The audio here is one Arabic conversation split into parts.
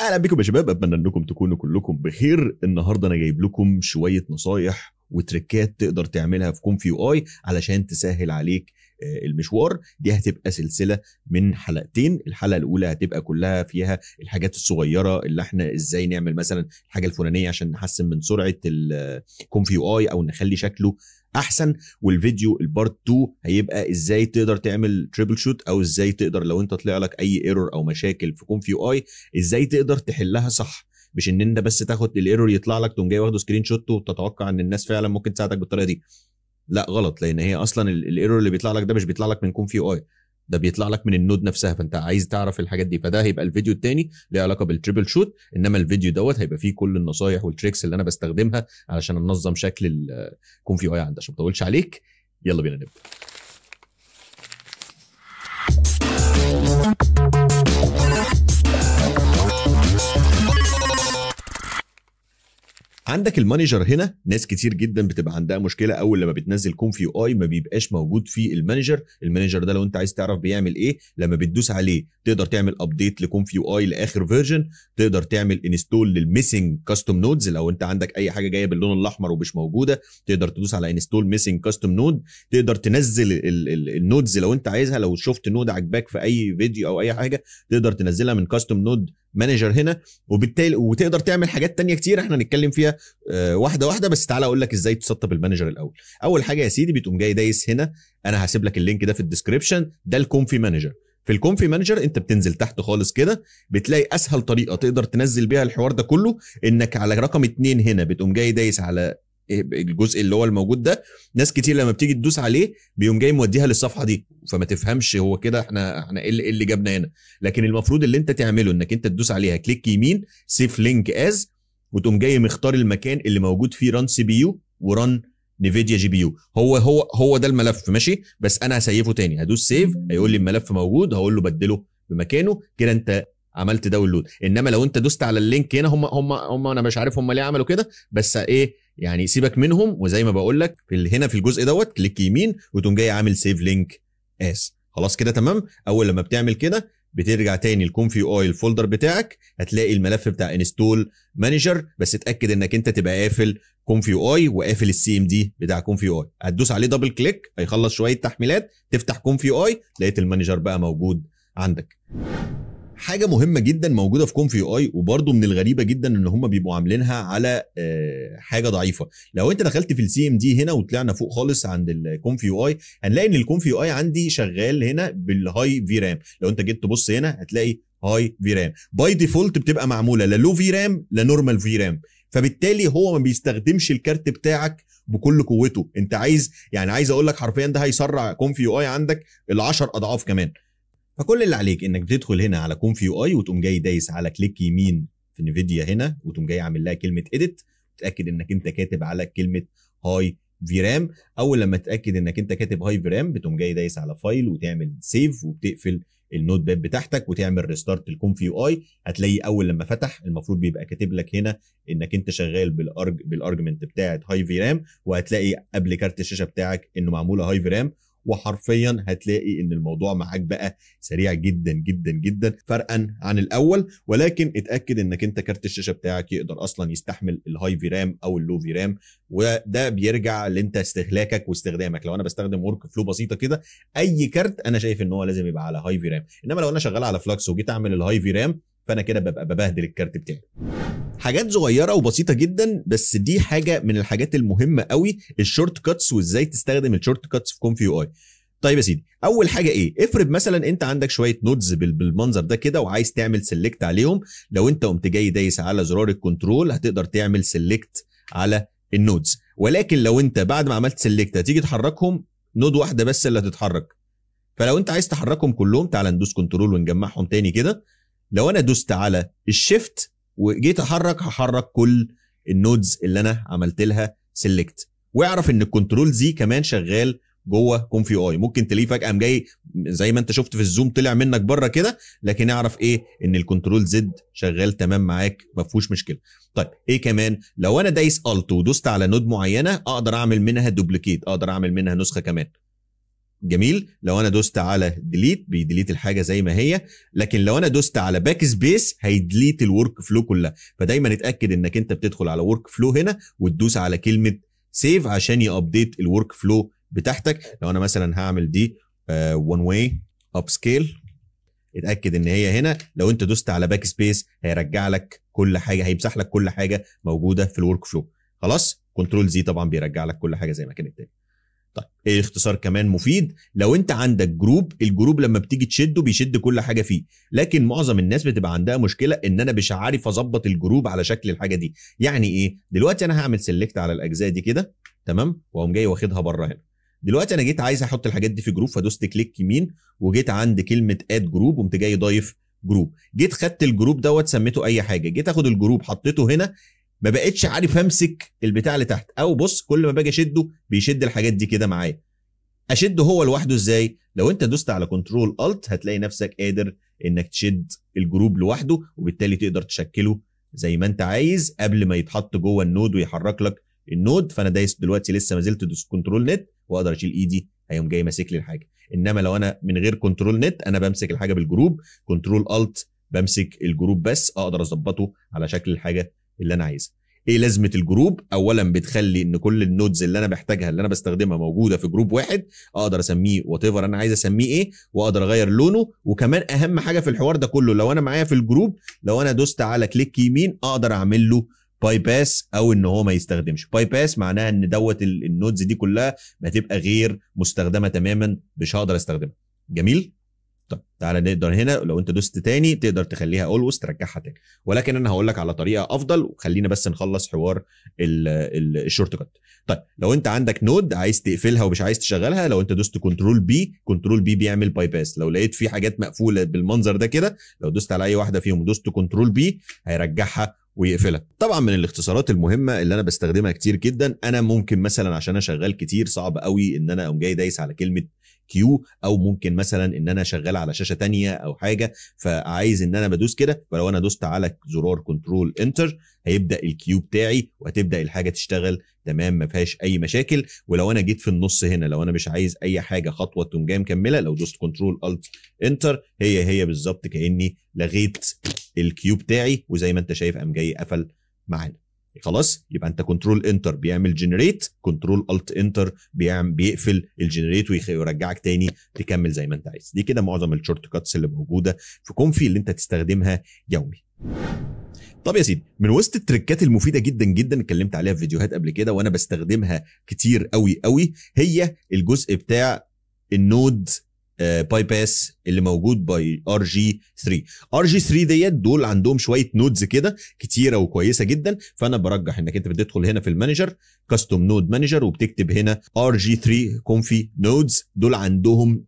اهلا بكم يا شباب اتمنى انكم تكونوا كلكم بخير النهارده انا جايب لكم شويه نصايح وتريكات تقدر تعملها في كونفي اي علشان تسهل عليك آه، المشوار دي هتبقى سلسله من حلقتين الحلقه الاولى هتبقى كلها فيها الحاجات الصغيره اللي احنا ازاي نعمل مثلا الحاجه الفلانيه عشان نحسن من سرعه الكونفيو اي او نخلي شكله احسن والفيديو البارت 2 هيبقى ازاي تقدر تعمل تريبل شوت او ازاي تقدر لو انت طلع لك اي ايرور او مشاكل في كونف يو اي ازاي تقدر تحلها صح مش ان انت بس تاخد الايرور يطلع لك تقوم جاي واخده سكرين شوت وتتوقع ان الناس فعلا ممكن تساعدك بالطريقه دي لا غلط لان هي اصلا الايرور اللي بيطلع لك ده مش بيطلع لك من كونف يو اي ده بيطلع لك من النود نفسها فانت عايز تعرف الحاجات دي فده هيبقى الفيديو التاني ليه علاقه بالتريبل شوت انما الفيديو دوت هيبقى فيه كل النصايح والتريكس اللي انا بستخدمها علشان انظم شكل الكونفي اي عندي عشان ما اطولش عليك يلا بينا نبدا عندك المانجر هنا ناس كتير جدا بتبقى عندها مشكله اول لما بتنزل كونف يو اي ما بيبقاش موجود فيه المانجر المانجر ده لو انت عايز تعرف بيعمل ايه لما بتدوس عليه تقدر تعمل ابديت لكونف يو اي لاخر فيرجن تقدر تعمل انستول للميسنج كاستم نودز لو انت عندك اي حاجه جايه باللون الاحمر ومش موجوده تقدر تدوس على انستول ميسنج كاستم نود تقدر تنزل النودز لو انت عايزها لو شفت نود عجبك في اي فيديو او اي حاجه تقدر تنزلها من كاستم نود مانجر هنا وبالتالي وتقدر تعمل حاجات تانية كتير احنا هنتكلم فيها آه، واحده واحده بس تعالى اقول لك ازاي تسطب المانجر الاول اول حاجه يا سيدي بتقوم جاي دايس هنا انا هسيب لك اللينك ده في الديسكربشن ده الكونفي مانجر في الكونفي مانجر انت بتنزل تحت خالص كده بتلاقي اسهل طريقه تقدر تنزل بيها الحوار ده كله انك على رقم اتنين هنا بتقوم جاي دايس على إيه، الجزء اللي هو الموجود ده ناس كتير لما بتيجي تدوس عليه بيقوم جاي موديها للصفحه دي فما تفهمش هو كده احنا احنا ايه اللي, إيه جابنا هنا لكن المفروض اللي انت تعمله انك انت تدوس عليها كليك يمين سيف لينك از وتقوم جاي مختار المكان اللي موجود فيه ران سي بي يو وران نيفيديا جي بي يو هو هو هو ده الملف ماشي بس انا هسيفه تاني هدوس سيف هيقول لي الملف موجود هقول له بدله بمكانه كده انت عملت داونلود انما لو انت دوست على اللينك هنا هم هم هم انا مش عارف هم ليه عملوا كده بس ايه يعني سيبك منهم وزي ما بقول لك هنا في الجزء دوت كليك يمين وتقوم جاي عامل سيف لينك اس خلاص كده تمام اول لما بتعمل كده بترجع تاني الكونفي اويل الفولدر بتاعك هتلاقي الملف بتاع انستول مانجر بس اتاكد انك انت تبقى قافل كونفي اوي وقافل السي ام دي بتاع كونفي اوي هتدوس عليه دبل كليك هيخلص شويه تحميلات تفتح كونفي اوي لقيت المانجر بقى موجود عندك حاجه مهمه جدا موجوده في كونفي اي وبرده من الغريبه جدا ان هم بيبقوا عاملينها على آه، حاجه ضعيفه لو انت دخلت في السي ام دي هنا وطلعنا فوق خالص عند الكونفي اي هنلاقي ان الكونفي اي عندي شغال هنا بالهاي في رام لو انت جيت تبص هنا هتلاقي هاي في رام باي ديفولت بتبقى معموله لا لو في رام لا نورمال في رام فبالتالي هو ما بيستخدمش الكارت بتاعك بكل قوته انت عايز يعني عايز اقول لك حرفيا ده هيسرع كونفي يو اي عندك ال 10 اضعاف كمان فكل اللي عليك انك بتدخل هنا على كونف يو اي وتقوم جاي دايس على كليك يمين في انفيديا هنا وتقوم جاي عامل لها كلمه اديت تاكد انك انت كاتب على كلمه هاي فيرام اول لما تتاكد انك انت كاتب هاي فيرام بتقوم جاي دايس على فايل وتعمل سيف وبتقفل النوت باب بتاعتك وتعمل ريستارت الكونفي يو اي هتلاقي اول لما فتح المفروض بيبقى كاتب لك هنا انك انت شغال بالارج بالارجمنت بتاعت هاي فيرام وهتلاقي قبل كارت الشاشه بتاعك انه معموله هاي فيرام وحرفيا هتلاقي ان الموضوع معاك بقى سريع جدا جدا جدا فرقا عن الاول ولكن اتاكد انك انت كارت الشاشه بتاعك يقدر اصلا يستحمل الهاي في رام او اللو في رام وده بيرجع لانت استهلاكك واستخدامك لو انا بستخدم ورك فلو بسيطه كده اي كارت انا شايف ان هو لازم يبقى على هاي في رام انما لو انا شغال على فلكس وجيت اعمل الهاي في رام فانا كده ببقى ببهدل الكارت بتاعي حاجات صغيره وبسيطه جدا بس دي حاجه من الحاجات المهمه قوي الشورت كاتس وازاي تستخدم الشورت كاتس في كونف يو اي طيب يا سيدي اول حاجه ايه افرض مثلا انت عندك شويه نودز بالمنظر ده كده وعايز تعمل سيلكت عليهم لو انت قمت جاي دايس على زرار الكنترول هتقدر تعمل سيلكت على النودز ولكن لو انت بعد ما عملت سيلكت هتيجي تحركهم نود واحده بس اللي هتتحرك فلو انت عايز تحركهم كلهم تعال ندوس كنترول ونجمعهم تاني كده لو انا دوست على الشيفت وجيت احرك هحرك كل النودز اللي انا عملت لها سيلكت واعرف ان الكنترول زي كمان شغال جوه كونفي اي ممكن تلاقيه فجاه قام جاي زي ما انت شفت في الزوم طلع منك بره كده لكن اعرف ايه ان الكنترول زد شغال تمام معاك ما فيهوش مشكله طيب ايه كمان لو انا دايس الت ودوست على نود معينه اقدر اعمل منها دوبليكيت اقدر اعمل منها نسخه كمان جميل لو انا دوست على ديليت بيديليت الحاجه زي ما هي لكن لو انا دوست على باك سبيس هيديليت الورك فلو كلها فدايما اتاكد انك انت بتدخل على ورك فلو هنا وتدوس على كلمه سيف عشان يابديت الورك فلو بتاعتك لو انا مثلا هعمل دي وان واي اب سكيل اتاكد ان هي هنا لو انت دوست على باك سبيس هيرجع لك كل حاجه هيمسح لك كل حاجه موجوده في الورك فلو خلاص كنترول زي طبعا بيرجع لك كل حاجه زي ما كانت تاني طيب ايه اختصار كمان مفيد لو انت عندك جروب الجروب لما بتيجي تشده بيشد كل حاجه فيه لكن معظم الناس بتبقى عندها مشكله ان انا مش عارف اظبط الجروب على شكل الحاجه دي يعني ايه دلوقتي انا هعمل سيلكت على الاجزاء دي كده تمام واقوم جاي واخدها بره هنا دلوقتي انا جيت عايز احط الحاجات دي في جروب فدوست كليك يمين وجيت عند كلمه اد جروب قمت جاي ضايف جروب جيت خدت الجروب دوت سميته اي حاجه جيت اخد الجروب حطيته هنا ما بقتش عارف امسك البتاع اللي تحت او بص كل ما باجي اشده بيشد الحاجات دي كده معايا اشده هو لوحده ازاي لو انت دوست على كنترول الت هتلاقي نفسك قادر انك تشد الجروب لوحده وبالتالي تقدر تشكله زي ما انت عايز قبل ما يتحط جوه النود ويحرك لك النود فانا دايس دلوقتي لسه ما زلت دوس كنترول نت واقدر اشيل ايدي هيقوم جاي ماسك لي الحاجه انما لو انا من غير كنترول نت انا بمسك الحاجه بالجروب كنترول الت بمسك الجروب بس اقدر اظبطه على شكل الحاجه اللي انا عايزها ايه لازمه الجروب اولا بتخلي ان كل النودز اللي انا بحتاجها اللي انا بستخدمها موجوده في جروب واحد اقدر اسميه وات ايفر انا عايز اسميه ايه واقدر اغير لونه وكمان اهم حاجه في الحوار ده كله لو انا معايا في الجروب لو انا دوست على كليك يمين اقدر اعمل له باي باس او ان هو ما يستخدمش باي باس معناها ان دوت النودز دي كلها تبقى غير مستخدمه تماما مش هقدر استخدمها جميل طب تعالى نقدر هنا لو انت دوست تاني تقدر تخليها اولوست ترجعها تاني ولكن انا هقول لك على طريقه افضل وخلينا بس نخلص حوار الشورت كات طيب لو انت عندك نود عايز تقفلها ومش عايز تشغلها لو انت دوست كنترول بي كنترول بي بيعمل باي باس لو لقيت في حاجات مقفوله بالمنظر ده كده لو دوست على اي واحده فيهم دوست كنترول بي هيرجعها ويقفلها طبعا من الاختصارات المهمه اللي انا بستخدمها كتير جدا انا ممكن مثلا عشان انا شغال كتير صعب قوي ان انا اقوم جاي دايس على كلمه كيو او ممكن مثلا ان انا شغال على شاشه تانية او حاجه فعايز ان انا بدوس كده فلو انا دوست على زرار كنترول انتر هيبدا الكيو بتاعي وهتبدا الحاجه تشتغل تمام ما فيهاش اي مشاكل ولو انا جيت في النص هنا لو انا مش عايز اي حاجه خطوه تقوم جايه مكمله لو دوست كنترول الت انتر هي هي بالظبط كاني لغيت الكيو بتاعي وزي ما انت شايف قام جاي قفل معانا خلاص يبقى انت كنترول انتر بيعمل جنريت كنترول الت انتر بيعمل بيقفل الجنريت ويرجعك تاني تكمل زي ما انت عايز دي كده معظم الشورت كاتس اللي موجوده في كونفي اللي انت تستخدمها يومي طب يا سيدي من وسط التركات المفيده جدا جدا اتكلمت عليها في فيديوهات قبل كده وانا بستخدمها كتير قوي قوي هي الجزء بتاع النود باي باس اللي موجود باي ار جي 3 ار جي 3 ديت دول عندهم شويه نودز كده كتيره وكويسه جدا فانا برجح انك انت بتدخل هنا في المانجر كاستم نود مانجر وبتكتب هنا ار جي 3 كونفي نودز دول عندهم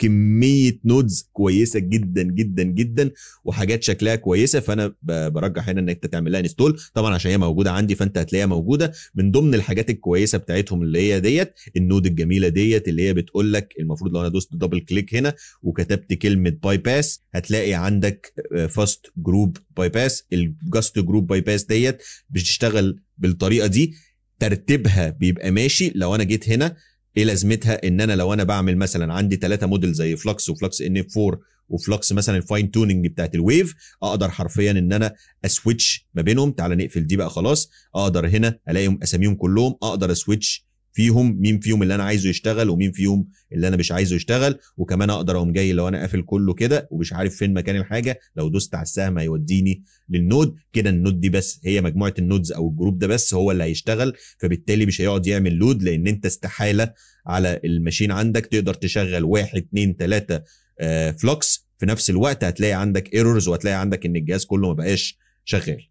كميه نودز كويسه جدا جدا جدا وحاجات شكلها كويسه فانا برجح هنا انك تعمل لها انستول طبعا عشان هي موجوده عندي فانت هتلاقيها موجوده من ضمن الحاجات الكويسه بتاعتهم اللي هي ديت النود الجميله ديت اللي هي بتقول لك المفروض لو انا دوست دبل كليك هنا وكتبت كلمه باي باس هتلاقي عندك فاست جروب باي باس الجاست جروب باي باس ديت بتشتغل بالطريقه دي ترتيبها بيبقى ماشي لو انا جيت هنا ايه لازمتها ان انا لو انا بعمل مثلا عندي ثلاثه موديل زي فلكس وفلكس ان اف 4 وفلكس مثلا الفاين توننج بتاعت الويف اقدر حرفيا ان انا اسويتش ما بينهم تعال نقفل دي بقى خلاص اقدر هنا الاقيهم اساميهم كلهم اقدر اسويتش فيهم مين فيهم اللي انا عايزه يشتغل ومين فيهم اللي انا مش عايزه يشتغل وكمان اقدر اقوم جاي لو انا قافل كله كده ومش عارف فين مكان الحاجه لو دوست على السهم هيوديني للنود كده النود دي بس هي مجموعه النودز او الجروب ده بس هو اللي هيشتغل فبالتالي مش هيقعد يعمل لود لان انت استحاله على الماشين عندك تقدر تشغل واحد اتنين تلاته فلوكس آه، في نفس الوقت هتلاقي عندك ايرورز وهتلاقي عندك ان الجهاز كله ما بقاش شغال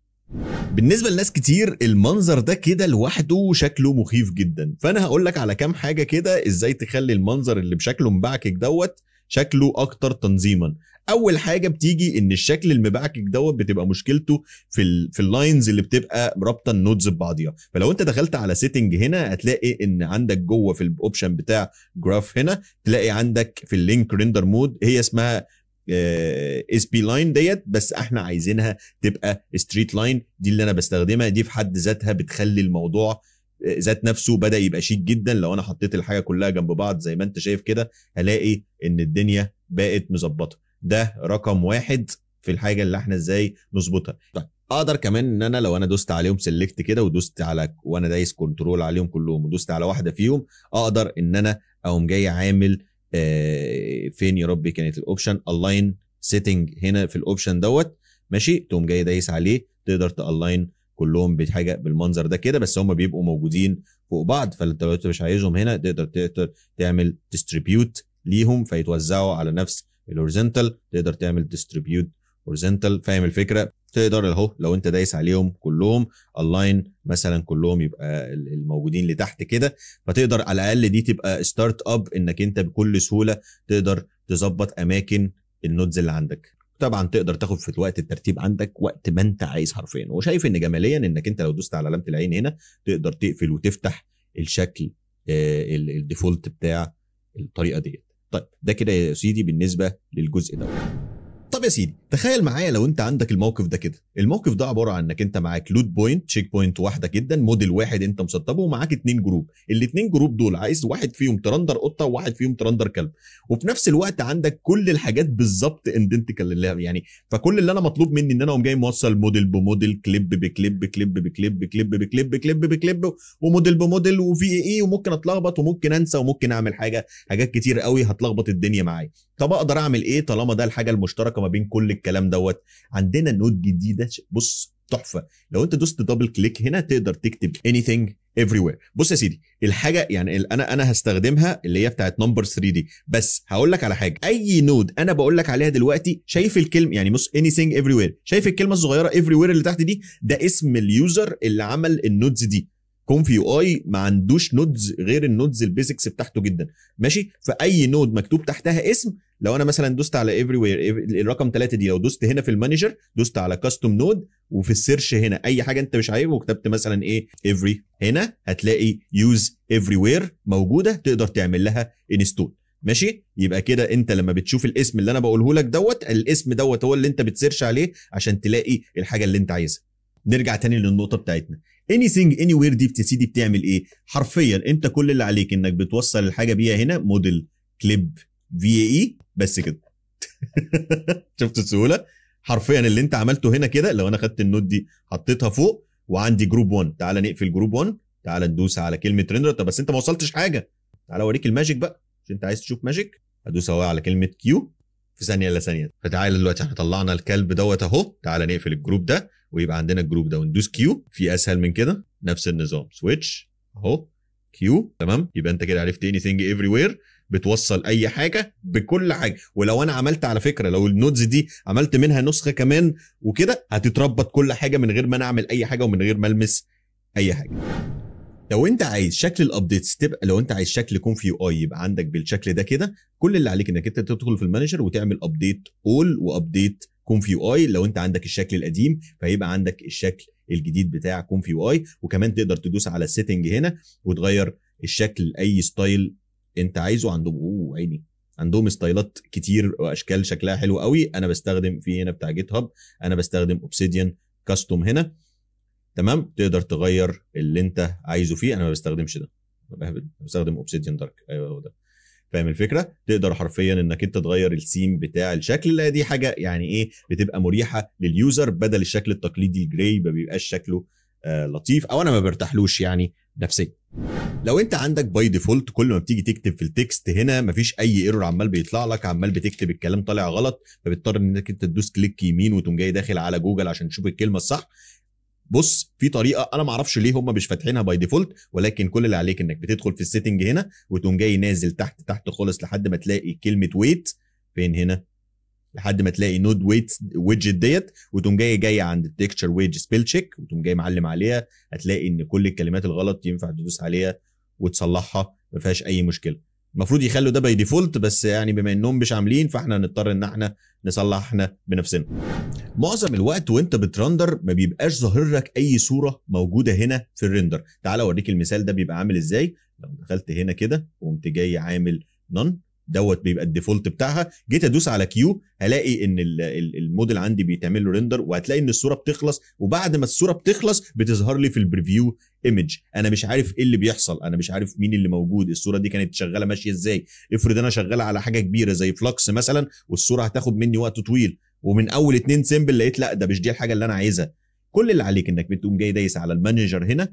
بالنسبة لناس كتير المنظر ده كده لوحده شكله مخيف جدا فأنا هقول لك على كام حاجة كده إزاي تخلي المنظر اللي بشكله مبعكك دوت شكله أكتر تنظيما أول حاجة بتيجي إن الشكل المبعكك دوت بتبقى مشكلته في في اللاينز اللي بتبقى رابطة النودز ببعضيها فلو أنت دخلت على سيتنج هنا هتلاقي إن عندك جوه في الأوبشن بتاع جراف هنا تلاقي عندك في اللينك ريندر مود هي اسمها اس بي لاين ديت بس احنا عايزينها تبقى ستريت لاين دي اللي انا بستخدمها دي في حد ذاتها بتخلي الموضوع آه، ذات نفسه بدا يبقى شيك جدا لو انا حطيت الحاجه كلها جنب بعض زي ما انت شايف كده هلاقي ان الدنيا بقت مظبطه ده رقم واحد في الحاجه اللي احنا ازاي نظبطها طيب اقدر كمان ان انا لو انا دوست عليهم سيلكت كده ودوست على وانا دايس كنترول عليهم كلهم ودوست على واحده فيهم اقدر ان انا اقوم جاي عامل آه، فين يا ربي كانت الاوبشن الاين سيتنج هنا في الاوبشن دوت ماشي تقوم جاي دايس عليه تقدر تالاين كلهم بحاجه بالمنظر ده كده بس هم بيبقوا موجودين فوق بعض فانت لو مش عايزهم هنا تقدر تقدر تعمل ديستريبيوت ليهم فيتوزعوا على نفس الهوريزنتال تقدر تعمل ديستريبيوت هورزنتال فاهم الفكره تقدر اهو لو انت دايس عليهم كلهم اللاين مثلا كلهم يبقى الموجودين لتحت كده فتقدر على الاقل دي تبقى ستارت اب انك انت بكل سهوله تقدر تظبط اماكن النودز اللي عندك طبعا تقدر تاخد في وقت الترتيب عندك وقت ما انت عايز حرفيا وشايف ان جماليا انك انت لو دوست على علامه العين هنا تقدر تقفل وتفتح الشكل آه، الديفولت بتاع الطريقه ديت طيب ده كده يا سيدي بالنسبه للجزء ده طب يا سيدي تخيل معايا لو انت عندك الموقف ده كده الموقف ده عباره عن انك انت معاك لود بوينت تشيك بوينت واحده جدا موديل واحد انت مسطبه ومعاك اتنين جروب الاثنين جروب دول عايز واحد فيهم ترندر قطه وواحد فيهم ترندر كلب وفي نفس الوقت عندك كل الحاجات بالظبط اندنتيكال يعني فكل اللي انا مطلوب مني ان انا اقوم جاي موصل موديل بموديل كليب بكليب كليب بكليب كليب بكليب كليب بكليب وموديل بموديل وفي ايه وممكن اتلخبط وممكن انسى وممكن اعمل حاجه حاجات كتير قوي هتلخبط الدنيا معايا طب اقدر اعمل ايه طالما ده الحاجه المشتركه ما بين كل الكلام دوت عندنا نوت جديده بص تحفه لو انت دوست دبل كليك هنا تقدر تكتب anything everywhere بص يا سيدي الحاجه يعني اللي انا انا هستخدمها اللي هي بتاعت نمبر 3 دي بس هقول لك على حاجه اي نود انا بقول لك عليها دلوقتي شايف الكلمه يعني بص anything everywhere شايف الكلمه الصغيره everywhere اللي تحت دي ده اسم اليوزر اللي عمل النودز دي كون يو اي ما عندوش نودز غير النودز البيزكس بتاعته جدا ماشي فاي نود مكتوب تحتها اسم لو انا مثلا دوست على ايفري وير الرقم ثلاثه دي لو دوست هنا في المانجر دوست على كاستم نود وفي السيرش هنا اي حاجه انت مش عايزها وكتبت مثلا ايه ايفري هنا هتلاقي يوز ايفري وير موجوده تقدر تعمل لها انستول ماشي يبقى كده انت لما بتشوف الاسم اللي انا بقوله لك دوت الاسم دوت هو اللي انت بتسيرش عليه عشان تلاقي الحاجه اللي انت عايزها نرجع تاني للنقطه بتاعتنا anything anywhere دي بتسيدي بتعمل ايه حرفيا انت كل اللي عليك انك بتوصل الحاجه بيها هنا موديل كليب في اي بس كده شفت السهوله حرفيا اللي انت عملته هنا كده لو انا خدت النوت دي حطيتها فوق وعندي جروب 1 تعالى نقفل جروب 1 تعالى ندوس على كلمه رينر طب بس انت ما وصلتش حاجه تعالى اوريك الماجيك بقى مش انت عايز تشوف ماجيك هدوس اهو على كلمه كيو في ثانيه الا ثانيه فتعالى دلوقتي احنا طلعنا الكلب دوت اهو تعالى نقفل الجروب ده ويبقى عندنا الجروب ده وندوس كيو في اسهل من كده نفس النظام سويتش اهو كيو تمام يبقى انت كده عرفت اني ثينج افري وير بتوصل اي حاجه بكل حاجه ولو انا عملت على فكره لو النودز دي عملت منها نسخه كمان وكده هتتربط كل حاجه من غير ما انا اعمل اي حاجه ومن غير ما المس اي حاجه لو انت عايز شكل الابديتس تبقى لو انت عايز شكل يكون في يو اي يبقى عندك بالشكل ده كده كل اللي عليك انك انت تدخل في المانجر وتعمل ابديت اول وابديت كونف يو اي لو انت عندك الشكل القديم فيبقى عندك الشكل الجديد بتاع كونف يو اي وكمان تقدر تدوس على السيتنج هنا وتغير الشكل اي ستايل انت عايزه عندهم اوه عيني عندهم ستايلات كتير واشكال شكلها حلو قوي انا بستخدم في هنا بتاع جيت هاب انا بستخدم اوبسيديان كاستوم هنا تمام تقدر تغير اللي انت عايزه فيه انا ما بستخدمش ده بستخدم اوبسيديان دارك ايوه هو ده فاهم الفكره تقدر حرفيا انك انت تغير السيم بتاع الشكل اللي دي حاجه يعني ايه بتبقى مريحه لليوزر بدل الشكل التقليدي الجراي ما بيبقاش شكله آه لطيف او انا ما برتاحلوش يعني نفسيا لو انت عندك باي ديفولت كل ما بتيجي تكتب في التكست هنا مفيش اي ايرور عمال بيطلع لك عمال بتكتب الكلام طالع غلط فبتضطر انك انت تدوس كليك يمين وتقوم جاي داخل على جوجل عشان تشوف الكلمه الصح بص في طريقه انا ما اعرفش ليه هم مش فاتحينها باي ديفولت ولكن كل اللي عليك انك بتدخل في السيتنج هنا وتقوم جاي نازل تحت تحت خالص لحد ما تلاقي كلمه ويت فين هنا لحد ما تلاقي نود ويت ويدجت ديت وتقوم جاي جاي عند التكتشر ويدج سبيل تشيك وتقوم جاي معلم عليها هتلاقي ان كل الكلمات الغلط ينفع تدوس عليها وتصلحها ما فيهاش اي مشكله المفروض يخلوا ده باي ديفولت بس يعني بما انهم مش عاملين فاحنا هنضطر ان احنا نصلح احنا بنفسنا معظم الوقت وانت بترندر ما بيبقاش ظاهر لك اي صوره موجوده هنا في الريندر تعال اوريك المثال ده بيبقى عامل ازاي لو دخلت هنا كده وقمت جاي عامل نون دوت بيبقى الديفولت بتاعها جيت ادوس على كيو هلاقي ان الموديل عندي بيتعمل له ريندر وهتلاقي ان الصوره بتخلص وبعد ما الصوره بتخلص بتظهر لي في البريفيو ايمج انا مش عارف ايه اللي بيحصل انا مش عارف مين اللي موجود الصوره دي كانت شغاله ماشيه ازاي افرض انا شغال على حاجه كبيره زي فلكس مثلا والصوره هتاخد مني وقت طويل ومن اول اتنين سيمبل لقيت لا ده مش دي الحاجه اللي انا عايزها كل اللي عليك انك بتقوم جاي دايس على المانجر هنا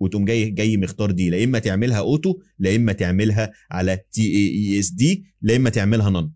وتقوم جاي جاي مختار دي لا اما تعملها اوتو لا اما تعملها على تي اي اي اس دي لا اما تعملها نن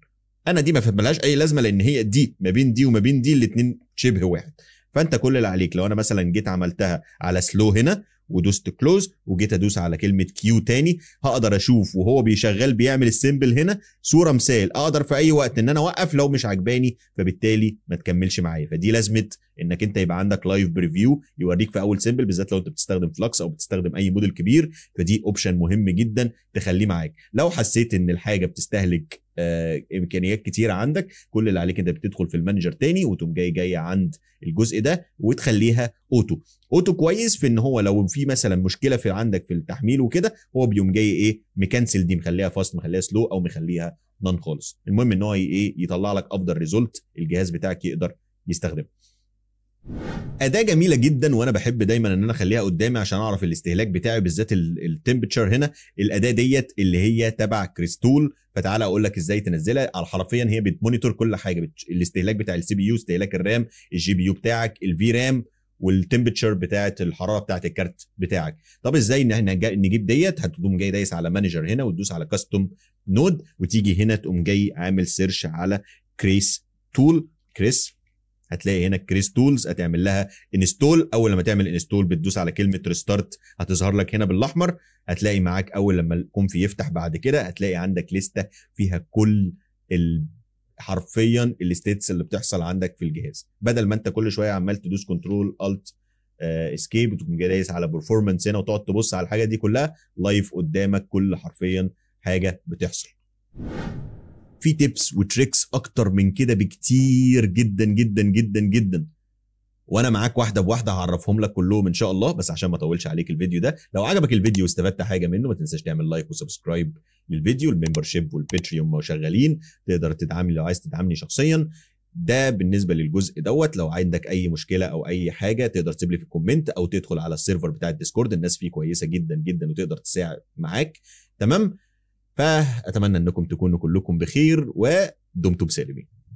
انا دي ما ملهاش اي لازمه لان هي دي ما بين دي وما بين دي الاثنين شبه واحد فانت كل اللي عليك لو انا مثلا جيت عملتها على سلو هنا ودوست كلوز وجيت ادوس على كلمه كيو تاني هقدر اشوف وهو بيشغل بيعمل السيمبل هنا صوره مثال اقدر في اي وقت ان انا اوقف لو مش عجباني فبالتالي ما تكملش معايا فدي لازمه انك انت يبقى عندك لايف بريفيو يوريك في اول سيمبل بالذات لو انت بتستخدم فلكس او بتستخدم اي موديل كبير فدي اوبشن مهم جدا تخليه معاك لو حسيت ان الحاجه بتستهلك آه امكانيات كتيره عندك كل اللي عليك انت بتدخل في المانجر تاني وتقوم جاي جاي عند الجزء ده وتخليها اوتو اوتو كويس في ان هو لو في مثلا مشكله في عندك في التحميل وكده هو بيقوم جاي ايه مكنسل دي مخليها فاست مخليها سلو او مخليها نون خالص المهم ان هو ايه يطلع لك افضل ريزولت الجهاز بتاعك يقدر يستخدمه اداه جميله جدا وانا بحب دايما ان انا اخليها قدامي عشان اعرف الاستهلاك بتاعي بالذات التمبتشر هنا الاداه ديت اللي هي تبع كريستول فتعالى اقول لك ازاي تنزلها على حرفيا هي بتمونيتور كل حاجه الاستهلاك بتاع السي بي يو استهلاك الرام الجي بي يو بتاعك الفي رام والتمبتشر بتاعه الحراره بتاعه الكارت بتاعك طب ازاي ان احنا نجيب ديت هتقوم جاي دايس على مانجر هنا وتدوس على كاستم نود وتيجي هنا تقوم جاي عامل سيرش على كريس تول كريس هتلاقي هنا كريس تولز هتعمل لها انستول اول لما تعمل انستول بتدوس على كلمه ريستارت هتظهر لك هنا بالاحمر هتلاقي معاك اول لما الكونف يفتح بعد كده هتلاقي عندك لسته فيها كل ال حرفيا الستيتس اللي بتحصل عندك في الجهاز بدل ما انت كل شويه عمال تدوس كنترول الت اسكيب وتكون جايز على برفورمانس هنا وتقعد تبص على الحاجه دي كلها لايف قدامك كل حرفيا حاجه بتحصل في تيبس وتريكس اكتر من كده بكتير جدا جدا جدا جدا وانا معاك واحده بواحده هعرفهم لك كلهم ان شاء الله بس عشان ما اطولش عليك الفيديو ده لو عجبك الفيديو واستفدت حاجه منه ما تنساش تعمل لايك وسبسكرايب للفيديو الممبرشيب والباتريون شغالين تقدر تدعمني لو عايز تدعمني شخصيا ده بالنسبه للجزء دوت لو عندك اي مشكله او اي حاجه تقدر تسيب لي في الكومنت او تدخل على السيرفر بتاع الديسكورد الناس فيه كويسه جدا جدا وتقدر تساعد معاك تمام فاتمنى انكم تكونوا كلكم بخير ودمتم سالمين